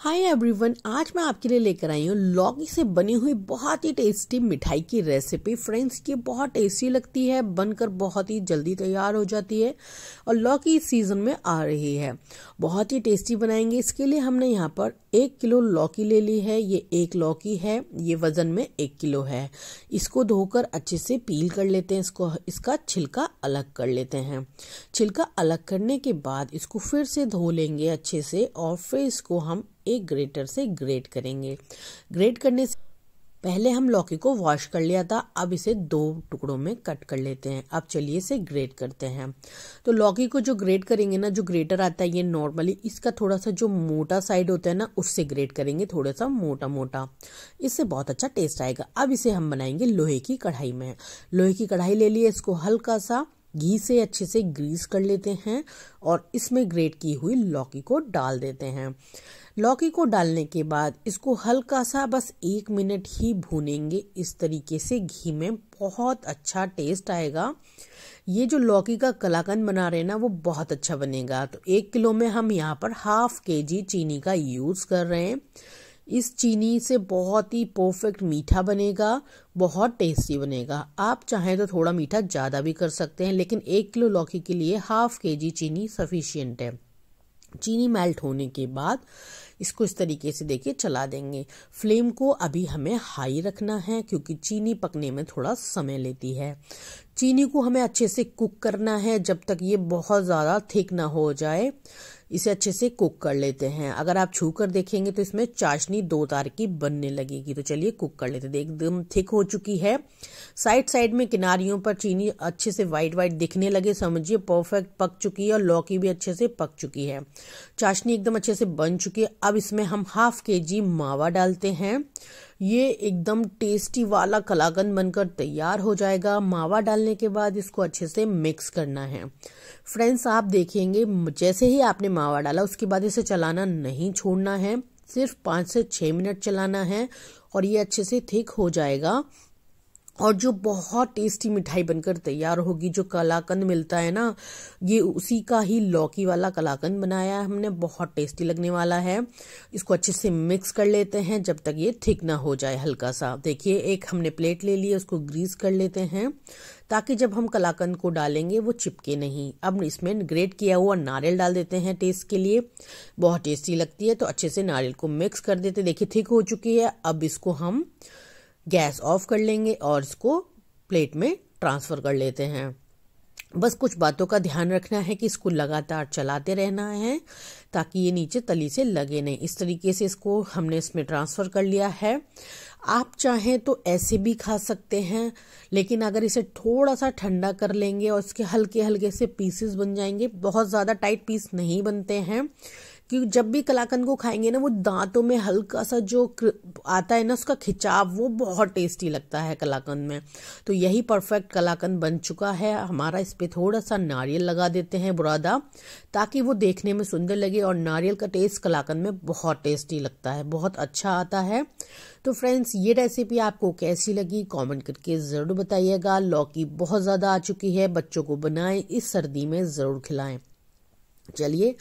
hi everyone आज मैं आपके लिए लेकर आई हूँ लौकी से बनी हुई बहुत ही टेस्टी मिठाई की रेसिपी फ्रेंड्स ये बहुत टेस्टी लगती है बनकर बहुत ही जल्दी तैयार हो जाती है और लौकी इस सीज़न में आ रही है बहुत ही टेस्टी बनाएंगे इसके लिए हमने यहाँ पर एक किलो लौकी ले ली है ये एक लौकी है ये वजन में एक किलो है इसको धोकर अच्छे से पील कर लेते हैं इसको इसका छिलका अलग कर लेते हैं छिलका अलग करने के बाद इसको फिर से धो लेंगे अच्छे से और फिर इसको हम एक ग्रेटर से ग्रेट करेंगे ग्रेट करने से पहले हम लौकी को वॉश कर लिया था अब इसे दो टुकड़ों में कट कर लेते हैं अब चलिए इसे ग्रेट करते हैं तो लौकी को जो ग्रेट करेंगे ना जो ग्रेटर आता है ये नॉर्मली इसका थोड़ा सा जो मोटा साइड होता है ना उससे ग्रेट करेंगे थोड़ा सा मोटा मोटा इससे बहुत अच्छा टेस्ट आएगा अब इसे हम बनाएंगे लोहे की कढ़ाई में लोहे की कढ़ाई ले लिए इसको हल्का सा घी से अच्छे से ग्रीस कर लेते हैं और इसमें ग्रेट की हुई लौकी को डाल देते हैं लौकी को डालने के बाद इसको हल्का सा बस एक मिनट ही भूनेंगे इस तरीके से घी में बहुत अच्छा टेस्ट आएगा ये जो लौकी का कलाकंद बना रहे हैं ना वो बहुत अच्छा बनेगा तो एक किलो में हम यहाँ पर हाफ के जी चीनी का यूज़ कर रहे हैं इस चीनी से बहुत ही परफेक्ट मीठा बनेगा बहुत टेस्टी बनेगा आप चाहें तो थोड़ा मीठा ज़्यादा भी कर सकते हैं लेकिन एक किलो लौकी के लिए हाफ के जी चीनी सफिशियंट है चीनी मेल्ट होने के बाद इसको इस तरीके से देखिए चला देंगे फ्लेम को अभी हमें हाई रखना है क्योंकि चीनी पकने में थोड़ा समय लेती है चीनी को हमें अच्छे से कुक करना है जब तक ये बहुत ज़्यादा थिक ना हो जाए इसे अच्छे से कुक कर लेते हैं अगर आप छू कर देखेंगे तो इसमें चाशनी दो तार की बनने लगेगी तो चलिए कुक कर लेते हैं एकदम थिक हो चुकी है साइड साइड में किनारियों पर चीनी अच्छे से वाइट वाइट दिखने लगे समझिए परफेक्ट पक चुकी है और लौकी भी अच्छे से पक चुकी है चाशनी एकदम अच्छे से बन चुकी है अब इसमें हम हाफ के जी मावा डालते हैं ये एकदम टेस्टी वाला कलाकंद बनकर तैयार हो जाएगा मावा डालने के बाद इसको अच्छे से मिक्स करना है फ्रेंड्स आप देखेंगे जैसे ही आपने मावा डाला उसके बाद इसे चलाना नहीं छोड़ना है सिर्फ पाँच से छः मिनट चलाना है और ये अच्छे से थिक हो जाएगा और जो बहुत टेस्टी मिठाई बनकर तैयार होगी जो कलाकंद मिलता है ना ये उसी का ही लौकी वाला कलाकंद बनाया है हमने बहुत टेस्टी लगने वाला है इसको अच्छे से मिक्स कर लेते हैं जब तक ये थिक ना हो जाए हल्का सा देखिए एक हमने प्लेट ले ली उसको ग्रीस कर लेते हैं ताकि जब हम कलाकंद को डालेंगे वो चिपके नहीं अब इसमें ग्रेट किया हुआ नारियल डाल देते हैं टेस्ट के लिए बहुत टेस्टी लगती है तो अच्छे से नारियल को मिक्स कर देते देखिए थिक हो चुकी है अब इसको हम गैस ऑफ कर लेंगे और इसको प्लेट में ट्रांसफ़र कर लेते हैं बस कुछ बातों का ध्यान रखना है कि इसको लगातार चलाते रहना है ताकि ये नीचे तली से लगे नहीं इस तरीके से इसको हमने इसमें ट्रांसफ़र कर लिया है आप चाहें तो ऐसे भी खा सकते हैं लेकिन अगर इसे थोड़ा सा ठंडा कर लेंगे और इसके हल्के हल्के से पीसेस बन जाएंगे बहुत ज़्यादा टाइट पीस नहीं बनते हैं क्योंकि जब भी कलाकंद को खाएंगे ना वो दांतों में हल्का सा जो आता है ना उसका खिंचाव वो बहुत टेस्टी लगता है कलाकंद में तो यही परफेक्ट कलाकंद बन चुका है हमारा इस पर थोड़ा सा नारियल लगा देते हैं बुरादा ताकि वो देखने में सुंदर लगे और नारियल का टेस्ट कलाकंद में बहुत टेस्टी लगता है बहुत अच्छा आता है तो फ्रेंड्स ये रेसिपी आपको कैसी लगी कमेंट करके ज़रूर बताइएगा लौकी बहुत ज़्यादा आ चुकी है बच्चों को बनाएं इस सर्दी में ज़रूर खिलाएं चलिए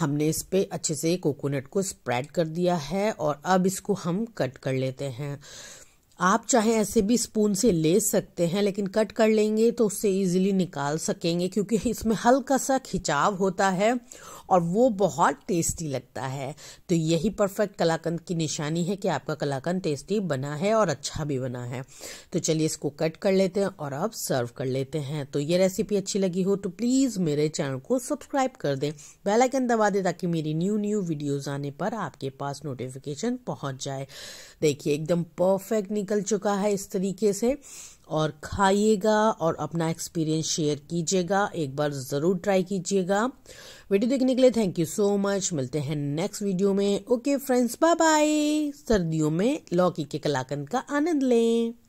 हमने इस पे अच्छे से कोकोनट को स्प्रेड कर दिया है और अब इसको हम कट कर लेते हैं आप चाहे ऐसे भी स्पून से ले सकते हैं लेकिन कट कर लेंगे तो उससे इजीली निकाल सकेंगे क्योंकि इसमें हल्का सा खिंचाव होता है और वो बहुत टेस्टी लगता है तो यही परफेक्ट कलाकंद की निशानी है कि आपका कलाकंद टेस्टी बना है और अच्छा भी बना है तो चलिए इसको कट कर लेते हैं और अब सर्व कर लेते हैं तो ये रेसिपी अच्छी लगी हो तो प्लीज़ मेरे चैनल को सब्सक्राइब कर दें बेलाइकन दबा दें ताकि मेरी न्यू न्यू वीडियोज़ आने पर आपके पास नोटिफिकेशन पहुँच जाए देखिए एकदम परफेक्ट निकल चुका है इस तरीके से और खाइएगा और अपना एक्सपीरियंस शेयर कीजिएगा एक बार ज़रूर ट्राई कीजिएगा वीडियो देखने के लिए थैंक यू सो मच मिलते हैं नेक्स्ट वीडियो में ओके फ्रेंड्स बाय बाय सर्दियों में लौकी के कलाकंद का आनंद लें